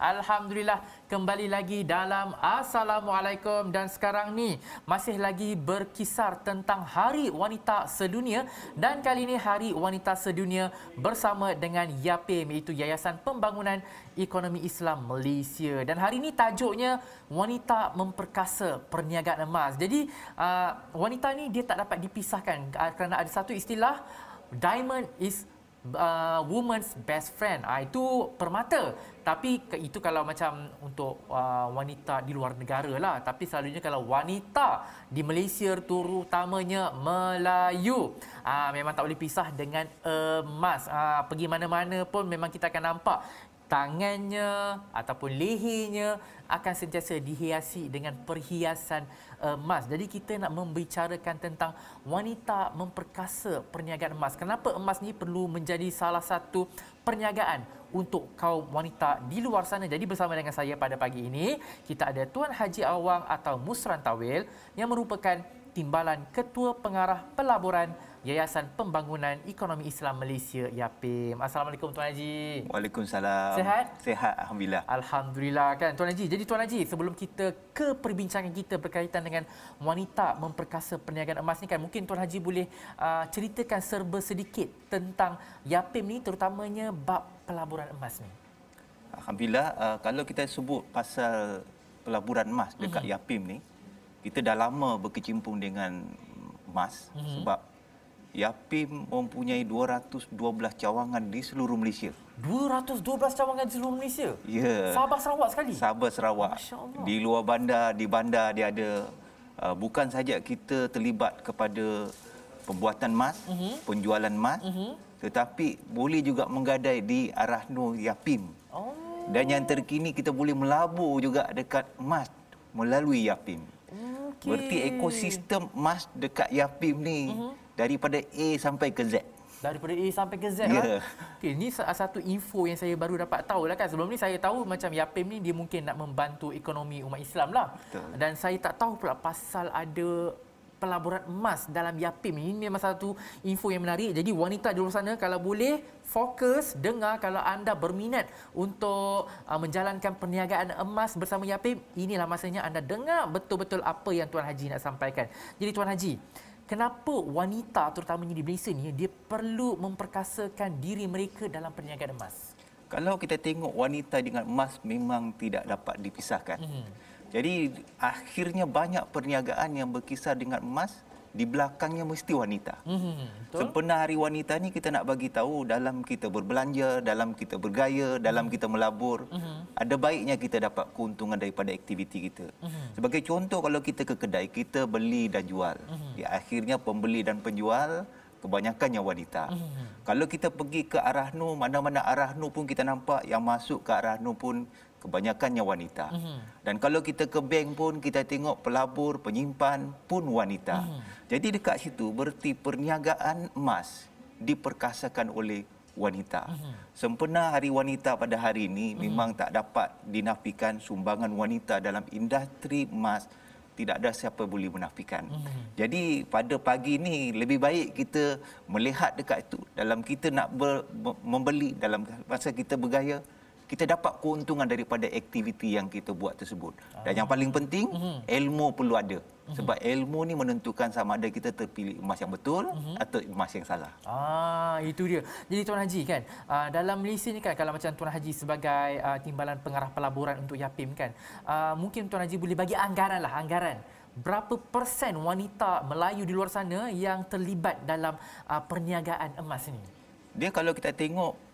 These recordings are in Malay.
Alhamdulillah kembali lagi dalam Assalamualaikum dan sekarang ni masih lagi berkisar tentang Hari Wanita Sedunia dan kali ini Hari Wanita Sedunia bersama dengan YAPIM iaitu Yayasan Pembangunan Ekonomi Islam Malaysia dan hari ini tajuknya Wanita Memperkasa Perniagaan Emas. Jadi uh, wanita ni dia tak dapat dipisahkan kerana ada satu istilah Diamond is uh, woman's best friend. Uh, itu permata. Tapi itu kalau macam untuk uh, wanita di luar negara lah. Tapi selalunya kalau wanita di Malaysia terutamanya Melayu. Uh, memang tak boleh pisah dengan emas. Uh, pergi mana-mana pun memang kita akan nampak tangannya ataupun lehernya akan sentiasa dihiasi dengan perhiasan eh, emas. Jadi kita nak membicarakan tentang wanita memperkasa perniagaan emas. Kenapa emas ni perlu menjadi salah satu perniagaan untuk kaum wanita di luar sana. Jadi bersama dengan saya pada pagi ini, kita ada Tuan Haji Awang atau Musran Tawil yang merupakan timbalan Ketua Pengarah Pelaburan Yayasan Pembangunan Ekonomi Islam Malaysia YAPIM. Assalamualaikum Tuan Haji. Waalaikumsalam. Sehat? Sehat alhamdulillah. Alhamdulillah kan Tuan Haji. Jadi Tuan Haji, sebelum kita ke perbincangan kita berkaitan dengan wanita memperkasa perniagaan emas ni kan, mungkin Tuan Haji boleh uh, ceritakan serba sedikit tentang YAPIM ni terutamanya bab pelaburan emas ni. Alhamdulillah uh, kalau kita sebut pasal pelaburan emas dekat mm-hmm. YAPIM ni, kita dah lama berkecimpung dengan emas mm-hmm. sebab YAPIM mempunyai 212 cawangan di seluruh Malaysia. 212 cawangan di seluruh Malaysia? Ya. Yeah. Sabah Sarawak sekali? Sabah Sarawak. Di luar bandar, di bandar dia ada. Uh, bukan saja kita terlibat kepada pembuatan emas, uh-huh. Mhm. penjualan emas, Uh-huh. Mhm. Tetapi boleh juga menggadai di Arahno YAPIM. Oh. Dan yang terkini kita boleh melabur juga dekat emas melalui YAPIM. Okay. Berarti ekosistem emas dekat YAPIM ni... Uh-huh daripada A sampai ke Z. Daripada A sampai ke Z yeah. lah. Ya. Okay, ni satu info yang saya baru dapat tahu lah kan. Sebelum ni saya tahu macam YAPIM ni dia mungkin nak membantu ekonomi umat Islam lah. Dan saya tak tahu pula pasal ada pelaburan emas dalam YAPIM. Ini memang satu info yang menarik. Jadi wanita di luar sana kalau boleh fokus, dengar kalau anda berminat untuk ah, menjalankan perniagaan emas bersama YAPIM. Inilah masanya anda dengar betul-betul apa yang Tuan Haji nak sampaikan. Jadi Tuan Haji, kenapa wanita terutamanya di Malaysia ni dia perlu memperkasakan diri mereka dalam perniagaan emas? Kalau kita tengok wanita dengan emas memang tidak dapat dipisahkan. Hmm. Jadi akhirnya banyak perniagaan yang berkisar dengan emas di belakangnya mesti wanita. Hmm, Sempena hari wanita ni kita nak bagi tahu dalam kita berbelanja, dalam kita bergaya, dalam hmm. kita melabur, hmm. ada baiknya kita dapat keuntungan daripada aktiviti kita. Hmm. Sebagai contoh kalau kita ke kedai, kita beli dan jual. Hmm. Ya, akhirnya pembeli dan penjual kebanyakannya wanita. Hmm. Kalau kita pergi ke arah nu, mana-mana arah nu pun kita nampak yang masuk ke arah nu pun kebanyakannya wanita. Mm-hmm. Dan kalau kita ke bank pun kita tengok pelabur, penyimpan pun wanita. Mm-hmm. Jadi dekat situ berarti perniagaan emas diperkasakan oleh wanita. Mm-hmm. Sempena Hari Wanita pada hari ini mm-hmm. memang tak dapat dinafikan sumbangan wanita dalam industri emas tidak ada siapa boleh menafikan. Mm-hmm. Jadi pada pagi ini lebih baik kita melihat dekat itu dalam kita nak ber, membeli dalam masa kita bergaya kita dapat keuntungan daripada aktiviti yang kita buat tersebut. Dan ah. yang paling penting, mhm. ilmu perlu ada. Mhm. Sebab ilmu ni menentukan sama ada kita terpilih emas yang betul uh-huh. atau emas yang salah. Ah, itu dia. Jadi Tuan Haji kan, ah, dalam Malaysia ni kan kalau macam Tuan Haji sebagai ah, timbalan pengarah pelaburan untuk YAPIM kan, mungkin Tuan Haji boleh bagi anggaran lah, anggaran. Berapa persen wanita Melayu di luar sana yang terlibat dalam perniagaan emas ni? Dia kalau kita tengok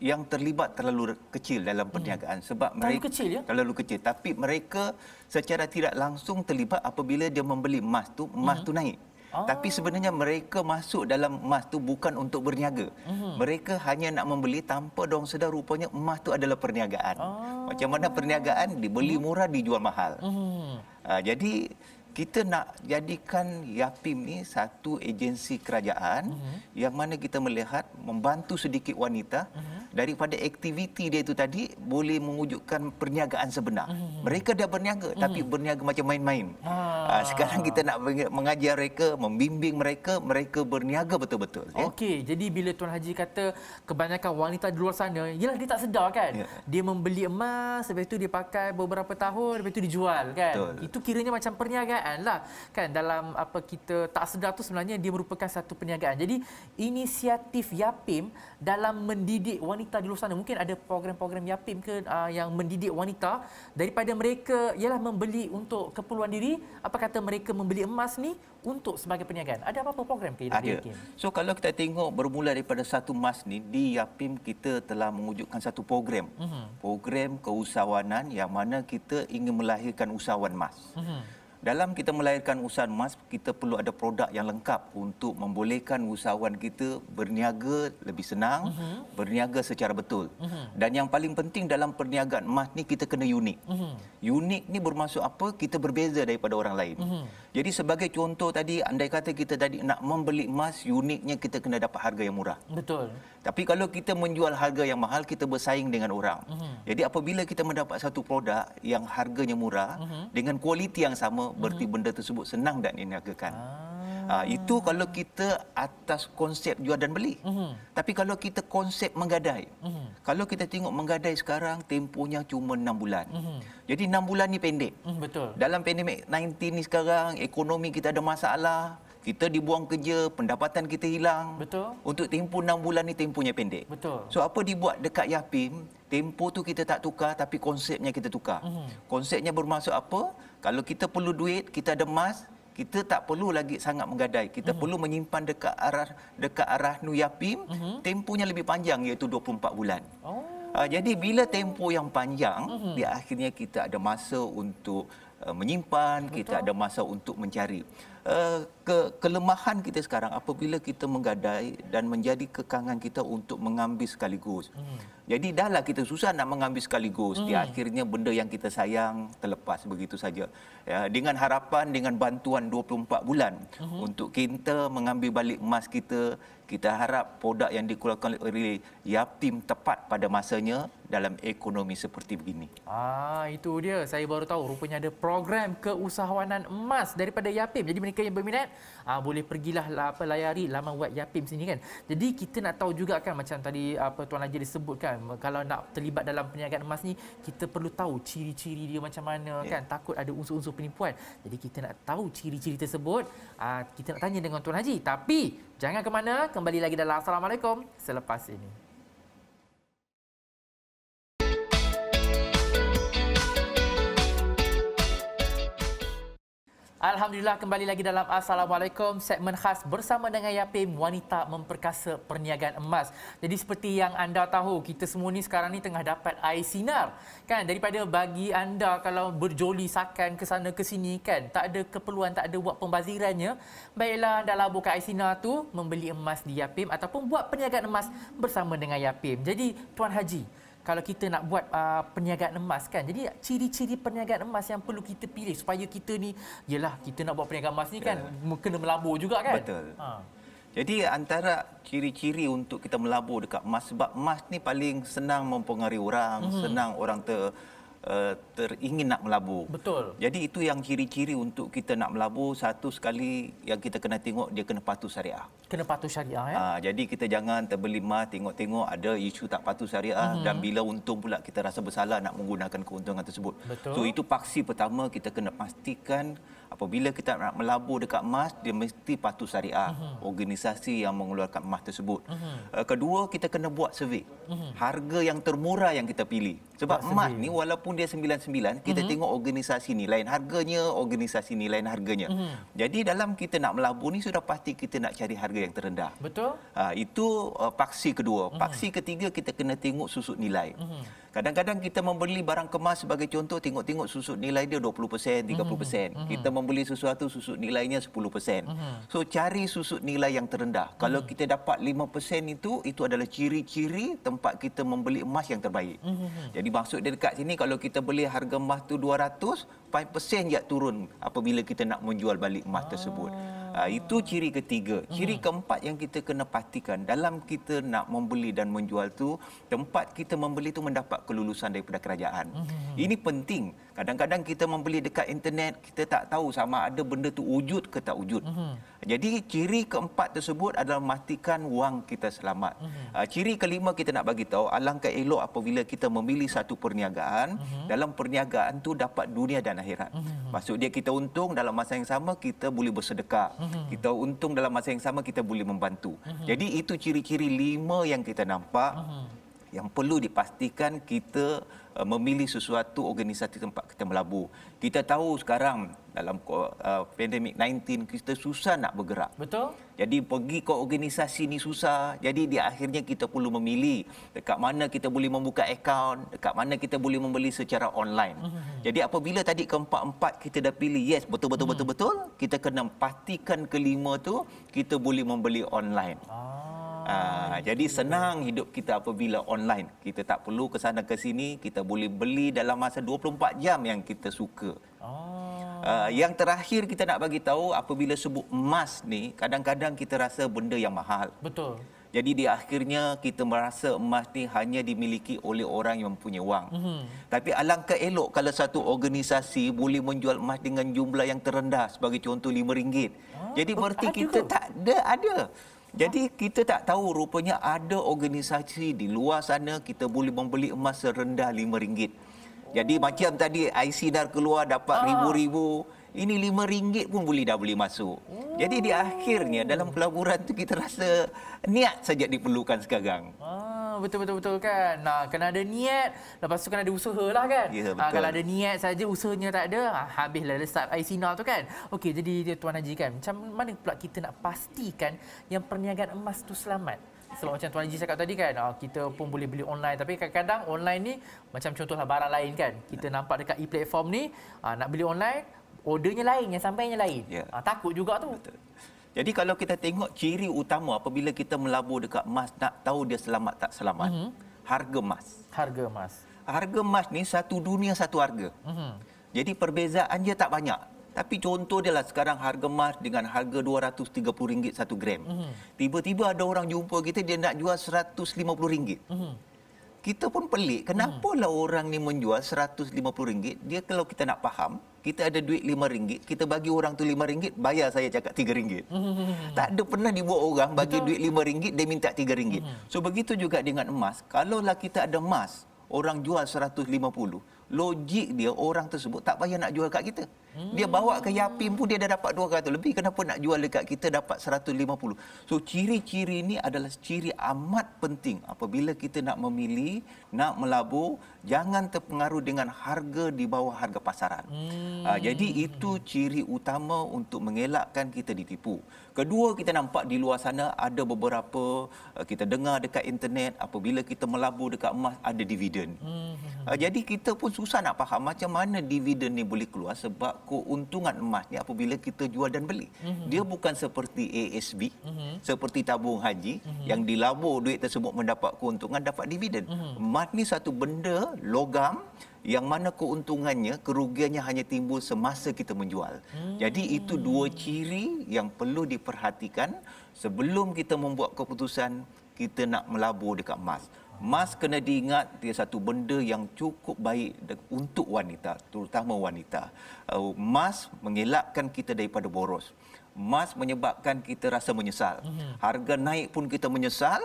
yang terlibat terlalu kecil dalam hmm. perniagaan hmm. sebab mereka terlalu kecil ya terlalu kecil tapi mereka secara tidak langsung terlibat apabila dia membeli emas tu emas hmm. tu naik Oh. Tapi sebenarnya mereka masuk dalam emas tu bukan untuk berniaga. Mm-hmm. Mereka hanya nak membeli tanpa dong sedar rupanya emas tu adalah perniagaan. Oh. Macam mana perniagaan dibeli ya. murah dijual mahal. Mm-hmm. Uh, jadi kita nak jadikan YAPIM ni satu agensi kerajaan uh-huh. yang mana kita melihat membantu sedikit wanita uh-huh. daripada aktiviti dia itu tadi boleh mewujudkan perniagaan sebenar. Uh-huh. Mereka dah berniaga uh-huh. tapi berniaga macam main-main. Ha. Ha, sekarang kita nak mengajar mereka, membimbing mereka, mereka berniaga betul-betul. Ya? Okey, jadi bila Tuan Haji kata kebanyakan wanita di luar sana, ialah dia tak sedar kan? Ya. Dia membeli emas, lepas itu dia pakai beberapa tahun, lepas itu dijual kan? Betul. Itu kiranya macam perniagaan perniagaan lah kan dalam apa kita tak sedar tu sebenarnya dia merupakan satu perniagaan jadi inisiatif YAPIM dalam mendidik wanita di luar sana mungkin ada program-program YAPIM ke uh, yang mendidik wanita daripada mereka ialah membeli untuk keperluan diri apa kata mereka membeli emas ni untuk sebagai perniagaan ada apa-apa program ke ada. So kalau kita tengok bermula daripada satu emas ni di YAPIM kita telah mewujudkan satu program uh-huh. program keusahawanan yang mana kita ingin melahirkan usahawan emas uh-huh dalam kita melahirkan usahawan emas kita perlu ada produk yang lengkap untuk membolehkan usahawan kita berniaga lebih senang uh-huh. berniaga secara betul uh-huh. dan yang paling penting dalam perniagaan emas ni kita kena unik uh-huh. unik ni bermaksud apa kita berbeza daripada orang lain uh-huh. jadi sebagai contoh tadi andai kata kita tadi nak membeli emas uniknya kita kena dapat harga yang murah betul tapi kalau kita menjual harga yang mahal kita bersaing dengan orang uh-huh. jadi apabila kita mendapat satu produk yang harganya murah uh-huh. dengan kualiti yang sama hmm. berarti benda tersebut senang dan diniagakan. Ah. Uh, itu kalau kita atas konsep jual dan beli. Hmm. Tapi kalau kita konsep menggadai. Hmm. Kalau kita tengok menggadai sekarang tempohnya cuma 6 bulan. Hmm. Jadi 6 bulan ni pendek. Hmm, betul. Dalam pandemik 19 ni sekarang ekonomi kita ada masalah. Kita dibuang kerja, pendapatan kita hilang. Betul. Untuk tempoh 6 bulan ni tempohnya pendek. Betul. So apa dibuat dekat Yapim, tempoh tu kita tak tukar tapi konsepnya kita tukar. Mm-hmm. Konsepnya bermaksud apa? Kalau kita perlu duit, kita ada emas, kita tak perlu lagi sangat menggadai. Kita uh-huh. perlu menyimpan dekat arah dekat arah nu yapim, uh-huh. Mhm. tempohnya lebih panjang iaitu 24 bulan. Oh. Uh, jadi bila tempoh yang panjang, uh-huh. di akhirnya kita ada masa untuk uh, menyimpan, Betul. kita ada masa untuk mencari. Eh, ke kelemahan kita sekarang apabila kita menggadai dan menjadi kekangan kita untuk mengambil sekaligus. Hmm. Jadi dahlah kita susah nak mengambil sekaligus. Hmm. Di akhirnya benda yang kita sayang terlepas begitu saja. Ya, dengan harapan dengan bantuan 24 bulan hmm. untuk kita mengambil balik emas kita, kita harap produk yang dikeluarkan oleh Yaptim tepat pada masanya dalam ekonomi seperti begini. Ah itu dia. Saya baru tahu rupanya ada program keusahawanan emas daripada Yaptim. Jadi mereka yang berminat aa, ah, boleh pergilah lah, apa layari laman web Yapim sini kan. Jadi kita nak tahu juga kan macam tadi apa tuan Haji disebutkan kalau nak terlibat dalam perniagaan emas ni kita perlu tahu ciri-ciri dia macam mana yeah. kan takut ada unsur-unsur penipuan. Jadi kita nak tahu ciri-ciri tersebut aa, ah, kita nak tanya dengan tuan Haji tapi jangan ke mana kembali lagi dalam assalamualaikum selepas ini. Alhamdulillah kembali lagi dalam Assalamualaikum segmen khas bersama dengan Yapim Wanita Memperkasa Perniagaan Emas. Jadi seperti yang anda tahu kita semua ni sekarang ni tengah dapat air sinar kan daripada bagi anda kalau berjoli sakan ke sana ke sini kan tak ada keperluan tak ada buat pembazirannya baiklah anda laburkan air sinar tu membeli emas di Yapim ataupun buat perniagaan emas bersama dengan Yapim. Jadi Tuan Haji kalau kita nak buat uh, perniagaan emas kan. Jadi ciri-ciri perniagaan emas yang perlu kita pilih supaya kita ni yalah kita nak buat perniagaan emas ni kan ya. kena melabur juga kan. Betul. Ha. Jadi antara ciri-ciri untuk kita melabur dekat emas sebab emas ni paling senang mempengaruhi orang, mm-hmm. senang orang ter Eh, teringin nak melabur. Betul. Jadi itu yang ciri-ciri untuk kita nak melabur satu sekali yang kita kena tengok dia kena patuh syariah. Kena patuh syariah ya. Ha, jadi kita jangan terbelima tengok-tengok ada isu tak patuh syariah hmm. dan bila untung pula kita rasa bersalah nak menggunakan keuntungan tersebut. Betul. So itu paksi pertama kita kena pastikan apabila kita nak melabur dekat emas dia mesti patuh syariah uh-huh. organisasi yang mengeluarkan emas tersebut uh-huh. kedua kita kena buat survey uh-huh. harga yang termurah yang kita pilih sebab emas ni walaupun dia 99 kita uh-huh. tengok organisasi ni lain harganya organisasi ni lain harganya uh-huh. jadi dalam kita nak melabur ni sudah pasti kita nak cari harga yang terendah betul ha, itu uh, paksi kedua uh-huh. paksi ketiga kita kena tengok susut nilai uh-huh. kadang-kadang kita membeli barang kemas sebagai contoh tengok-tengok susut nilai dia 20% 30% uh-huh. kita membeli sesuatu susu nilainya 10%. Uh-huh. Mhm. So cari susu nilai yang terendah. Uh-huh. Kalau mhm. kita dapat 5% itu itu adalah ciri-ciri tempat kita membeli emas yang terbaik. Uh-huh. Jadi maksud dia dekat sini kalau kita beli harga emas tu 200, 5% je turun apabila kita nak menjual balik emas uh-huh. tersebut. Uh, itu ciri ketiga. Ciri uh keempat yang kita kena pastikan dalam kita nak membeli dan menjual tu tempat kita membeli tu mendapat kelulusan daripada kerajaan. uh Ini penting. Kadang-kadang kita membeli dekat internet, kita tak tahu sama ada benda tu wujud ke tak wujud. Uh-huh. Jadi ciri keempat tersebut adalah memastikan wang kita selamat. Uh-huh. ciri kelima kita nak bagi tahu alangkah elok apabila kita memilih satu perniagaan uh-huh. dalam perniagaan tu dapat dunia dan akhirat. Uh-huh. Maksud dia kita untung dalam masa yang sama kita boleh bersedekah. Uh-huh. Kita untung dalam masa yang sama kita boleh membantu. Uh-huh. Jadi itu ciri-ciri lima yang kita nampak. Uh-huh yang perlu dipastikan kita uh, memilih sesuatu organisasi tempat kita melabur. Kita tahu sekarang dalam uh, pandemik 19 kita susah nak bergerak. Betul. Jadi pergi ke organisasi ni susah. Jadi di akhirnya kita perlu memilih dekat mana kita boleh membuka akaun, dekat mana kita boleh membeli secara online. Mm-hmm. Jadi apabila tadi keempat-empat kita dah pilih, yes betul-betul hmm. betul-betul, kita kena pastikan kelima tu kita boleh membeli online. Ah. Ha, jadi senang hidup kita apabila online. Kita tak perlu ke sana ke sini, kita boleh beli dalam masa 24 jam yang kita suka. Oh. yang terakhir kita nak bagi tahu apabila sebut emas ni, kadang-kadang kita rasa benda yang mahal. Betul. Jadi di akhirnya kita merasa emas ni hanya dimiliki oleh orang yang mempunyai wang. Mm-hmm. Tapi alangkah elok kalau satu organisasi boleh menjual emas dengan jumlah yang terendah sebagai contoh RM5. Oh. Jadi berarti kita tak ada ada jadi kita tak tahu rupanya ada organisasi di luar sana kita boleh membeli emas serendah RM5. Oh. Jadi macam tadi IC dar keluar dapat oh. ribu-ribu. Ini RM5 pun boleh dah boleh masuk. Oh. Jadi di oh. akhirnya dalam pelaburan tu kita rasa niat saja diperlukan sekarang. Oh betul-betul-betul kan. Nah, kena ada niat, lepas tu kena ada usaha lah kan. Yeah, ya, ha, kalau ada niat saja usahanya tak ada, ha, habislah lesat air sinar tu kan. Okey, jadi Tuan Haji kan, macam mana pula kita nak pastikan yang perniagaan emas tu selamat? Sebab macam Tuan Haji cakap tadi kan, ah, kita pun boleh beli online. Tapi kadang-kadang online ni, macam contohlah barang lain kan. Kita nampak dekat e-platform ni, ah, nak beli online, ordernya lain, yang sampainya lain. Yeah. Ya. Takut juga tu. Betul. Jadi kalau kita tengok ciri utama apabila kita melabur dekat emas nak tahu dia selamat tak selamat. Mm-hmm. Harga emas. Harga emas. Harga emas ni satu dunia satu harga. Mm-hmm. Jadi perbezaan dia tak banyak. Tapi contoh dia lah sekarang harga emas dengan harga RM230 satu gram. Mm-hmm. Tiba-tiba ada orang jumpa kita dia nak jual RM150. Mm-hmm. Kita pun pelik. Kenapalah mhm. mm-hmm. orang ni menjual RM150? Dia kalau kita nak faham, kita ada duit lima ringgit, kita bagi orang tu lima ringgit, bayar saya cakap tiga ringgit. Hmm. Tak ada pernah dibuat orang bagi Betul. duit lima ringgit, dia minta tiga ringgit. Hmm. So begitu juga dengan emas. Kalaulah kita ada emas, orang jual seratus lima puluh logik dia orang tersebut tak payah nak jual kat kita. Hmm. Dia bawa ke Yapim pun dia dah dapat 200 lebih kenapa nak jual dekat kita dapat 150. So ciri-ciri ini adalah ciri amat penting apabila kita nak memilih, nak melabur, jangan terpengaruh dengan harga di bawah harga pasaran. Hmm. Uh, jadi itu ciri utama untuk mengelakkan kita ditipu. Kedua, kita nampak di luar sana ada beberapa ah, kita dengar dekat internet apabila kita melabur dekat emas ada dividen. Hmm. Uh, jadi kita pun susah nak faham macam mana dividen ni boleh keluar sebab keuntungan emas ni apabila kita jual dan beli. Mm-hmm. Dia bukan seperti ASB, mm-hmm. seperti tabung haji mm-hmm. yang dilabur duit tersebut mendapat keuntungan dapat dividen. Mm-hmm. Emas ni satu benda logam yang mana keuntungannya, kerugiannya hanya timbul semasa kita menjual. Mm-hmm. Jadi itu dua ciri yang perlu diperhatikan sebelum kita membuat keputusan kita nak melabur dekat emas mas kena diingat dia satu benda yang cukup baik untuk wanita terutama wanita uh, mas mengelakkan kita daripada boros mas menyebabkan kita rasa menyesal mhm. harga naik pun kita menyesal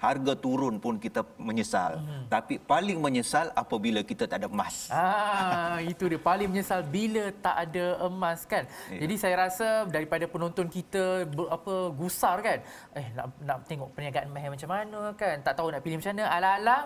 harga turun pun kita menyesal. Hmm. Tapi paling menyesal apabila kita tak ada emas. Ah, itu dia paling menyesal bila tak ada emas kan. Yeah. Jadi saya rasa daripada penonton kita ber, apa gusar kan. Eh nak nak tengok perniagaan emas macam mana kan. Tak tahu nak pilih macam mana. Ala-ala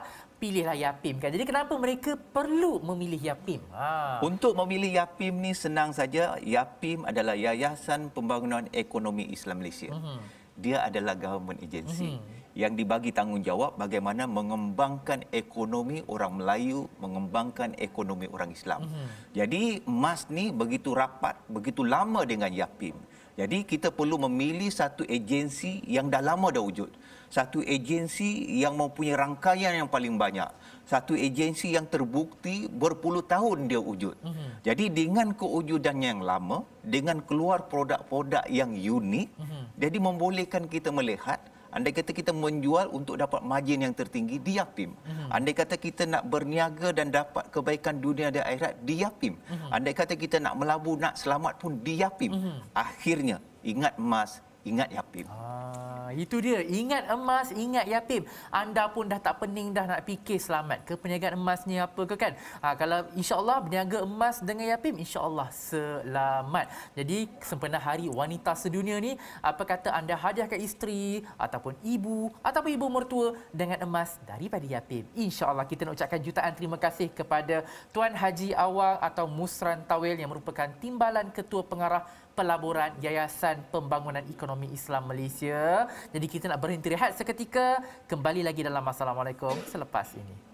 pilihlah Yapim kan. Jadi kenapa mereka perlu memilih Yapim? Ha. Untuk memilih Yapim ni senang saja. Yapim adalah Yayasan Pembangunan Ekonomi Islam Malaysia. Mm-hmm. Dia adalah government agency. Mm-hmm yang dibagi tanggungjawab bagaimana mengembangkan ekonomi orang Melayu, mengembangkan ekonomi orang Islam. Mm-hmm. Jadi MAS ni begitu rapat, begitu lama dengan YAPIM. Jadi kita perlu memilih satu agensi yang dah lama dah wujud. Satu agensi yang mempunyai rangkaian yang paling banyak. Satu agensi yang terbukti berpuluh tahun dia wujud. Mm-hmm. Jadi dengan kewujudannya yang lama, dengan keluar produk-produk yang unik, mm-hmm. jadi membolehkan kita melihat Andai kata kita menjual untuk dapat margin yang tertinggi, diapim. Mhm. Andai kata kita nak berniaga dan dapat kebaikan dunia dan akhirat, diapim. Mhm. Andai kata kita nak melabur, nak selamat pun diapim. Mhm. Akhirnya, ingat emas, ingat yapim. Ah itu dia. Ingat emas, ingat yatim. Anda pun dah tak pening dah nak fikir selamat ke perniagaan emas ni apa ke kan? Ha, kalau insyaAllah berniaga emas dengan yatim, Allah selamat. Jadi, sempena hari wanita sedunia ni, apa kata anda hadiahkan isteri ataupun ibu ataupun ibu mertua dengan emas daripada yatim. Allah kita nak ucapkan jutaan terima kasih kepada Tuan Haji Awang atau Musran Tawil yang merupakan timbalan ketua pengarah pelaburan Yayasan Pembangunan Ekonomi Islam Malaysia. Jadi kita nak berhenti rehat seketika. Kembali lagi dalam Assalamualaikum selepas ini.